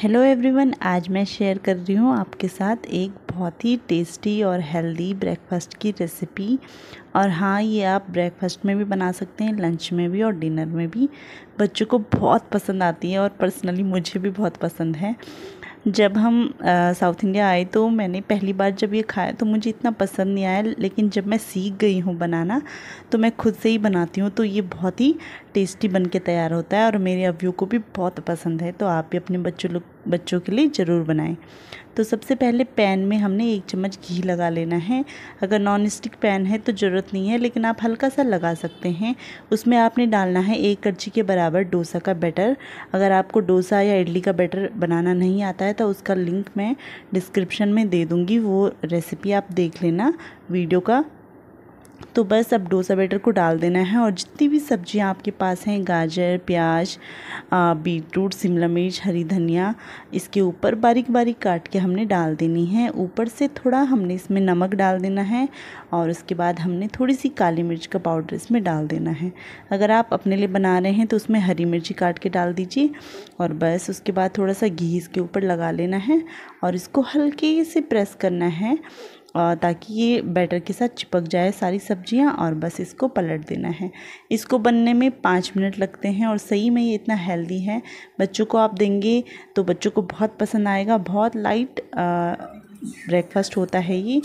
hello everyone आज मैं share कर रही हूँ आपके साथ एक बहुत ही टेस्टी और हेल्दी ब्रेकफास्ट की रेसिपी और हाँ ये आप ब्रेकफास्ट में भी बना सकते हैं लंच में भी और डिनर में भी बच्चों को बहुत पसंद आती है और पर्सनली मुझे भी बहुत पसंद है जब हम साउथ इंडिया आए तो मैंने पहली बार जब ये खाया तो मुझे इतना पसंद नहीं आया लेकिन जब मैं सीख गई हूँ बनाना तो मैं खुद से ही बनाती हूँ तो ये बहुत ही टेस्टी बन के तैयार होता है और मेरे अव्यू को भी बहुत पसंद है तो आप भी अपने बच्चों लोग बच्चों के लिए ज़रूर बनाएं तो सबसे पहले पैन में हमने एक चम्मच घी लगा लेना है अगर नॉन स्टिक पैन है तो ज़रूरत नहीं है लेकिन आप हल्का सा लगा सकते हैं उसमें आपने डालना है एक कच्ची के बराबर डोसा का बैटर अगर आपको डोसा या इडली का बैटर बनाना नहीं आता है तो उसका लिंक मैं डिस्क्रिप्शन में दे दूँगी वो रेसिपी आप देख लेना वीडियो का तो बस अब डोसा बैटर को डाल देना है और जितनी भी सब्जियां आपके पास हैं गाजर प्याज बीट रूट शिमला मिर्च हरी धनिया इसके ऊपर बारीक बारीक काट के हमने डाल देनी है ऊपर से थोड़ा हमने इसमें नमक डाल देना है और उसके बाद हमने थोड़ी सी काली मिर्च का पाउडर इसमें डाल देना है अगर आप अपने लिए बना रहे हैं तो उसमें हरी मिर्ची काट के डाल दीजिए और बस उसके बाद थोड़ा सा घी इसके ऊपर लगा लेना है और इसको हल्के से प्रेस करना है और ताकि ये बैटर के साथ चिपक जाए सारी सब्जियां और बस इसको पलट देना है इसको बनने में पाँच मिनट लगते हैं और सही में ये इतना हेल्दी है बच्चों को आप देंगे तो बच्चों को बहुत पसंद आएगा बहुत लाइट ब्रेकफास्ट होता है ये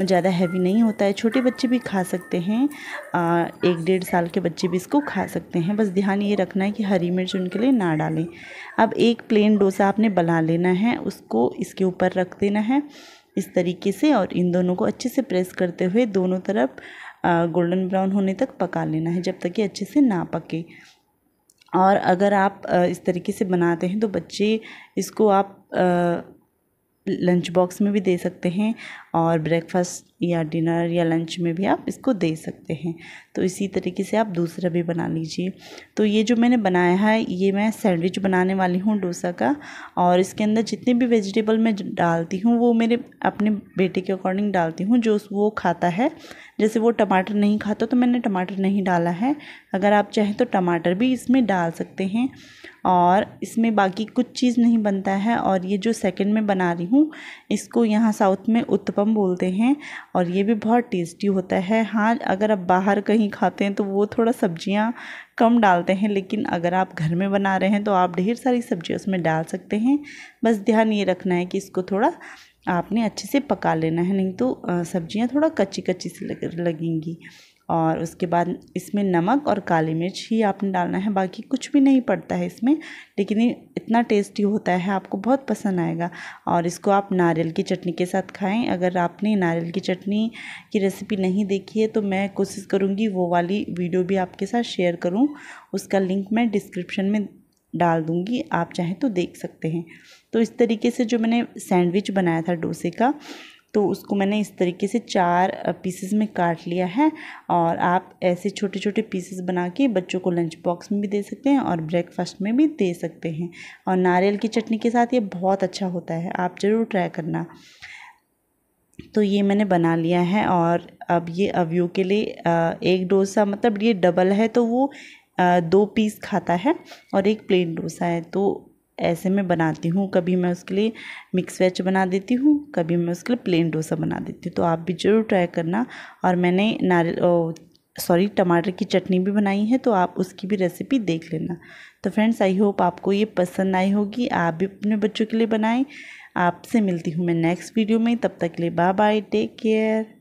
ज़्यादा हैवी नहीं होता है छोटे बच्चे भी खा सकते हैं आ, एक डेढ़ साल के बच्चे भी इसको खा सकते हैं बस ध्यान ये रखना है कि हरी मिर्च उनके लिए ना डालें अब एक प्लेन डोसा आपने बना लेना है उसको इसके ऊपर रख देना है इस तरीके से और इन दोनों को अच्छे से प्रेस करते हुए दोनों तरफ गोल्डन ब्राउन होने तक पका लेना है जब तक कि अच्छे से ना पके और अगर आप इस तरीके से बनाते हैं तो बच्चे इसको आप लंच बॉक्स में भी दे सकते हैं और ब्रेकफास्ट या डिनर या लंच में भी आप इसको दे सकते हैं तो इसी तरीके से आप दूसरा भी बना लीजिए तो ये जो मैंने बनाया है ये मैं सैंडविच बनाने वाली हूँ डोसा का और इसके अंदर जितने भी वेजिटेबल मैं डालती हूँ वो मेरे अपने बेटे के अकॉर्डिंग डालती हूँ जो वो खाता है जैसे वो टमाटर नहीं खाता तो मैंने टमाटर नहीं डाला है अगर आप चाहें तो टमाटर भी इसमें डाल सकते हैं और इसमें बाकी कुछ चीज़ नहीं बनता है और ये जो सेकेंड में बना रही हूँ इसको यहाँ साउथ में उत्पम कम बोलते हैं और ये भी बहुत टेस्टी होता है हाँ अगर आप बाहर कहीं खाते हैं तो वो थोड़ा सब्जियाँ कम डालते हैं लेकिन अगर आप घर में बना रहे हैं तो आप ढेर सारी सब्जियाँ उसमें डाल सकते हैं बस ध्यान ये रखना है कि इसको थोड़ा आपने अच्छे से पका लेना है नहीं तो सब्ज़ियाँ थोड़ा कच्ची कच्ची सी लगेंगी और उसके बाद इसमें नमक और काली मिर्च ही आपने डालना है बाकी कुछ भी नहीं पड़ता है इसमें लेकिन इतना टेस्टी होता है आपको बहुत पसंद आएगा और इसको आप नारियल की चटनी के साथ खाएं अगर आपने नारियल की चटनी की रेसिपी नहीं देखी है तो मैं कोशिश करूँगी वो वाली वीडियो भी आपके साथ शेयर करूँ उसका लिंक मैं डिस्क्रिप्शन में डाल दूँगी आप चाहें तो देख सकते हैं तो इस तरीके से जो मैंने सैंडविच बनाया था डोसे का तो उसको मैंने इस तरीके से चार पीसेस में काट लिया है और आप ऐसे छोटे छोटे पीसेस बना के बच्चों को लंच बॉक्स में भी दे सकते हैं और ब्रेकफास्ट में भी दे सकते हैं और नारियल की चटनी के साथ ये बहुत अच्छा होता है आप ज़रूर ट्राई करना तो ये मैंने बना लिया है और अब ये अवियो के लिए एक डोसा मतलब ये डबल है तो वो दो पीस खाता है और एक प्लेन डोसा है तो ऐसे में बनाती हूँ कभी मैं उसके लिए मिक्स वेज बना देती हूँ कभी मैं उसके लिए प्लेन डोसा बना देती हूँ तो आप भी ज़रूर ट्राई करना और मैंने नारियल सॉरी टमाटर की चटनी भी बनाई है तो आप उसकी भी रेसिपी देख लेना तो फ्रेंड्स आई होप आपको ये पसंद आई होगी आप भी अपने बच्चों के लिए बनाएं आपसे मिलती हूँ मैं नेक्स्ट वीडियो में तब तक के लिए बाय बाय टेक केयर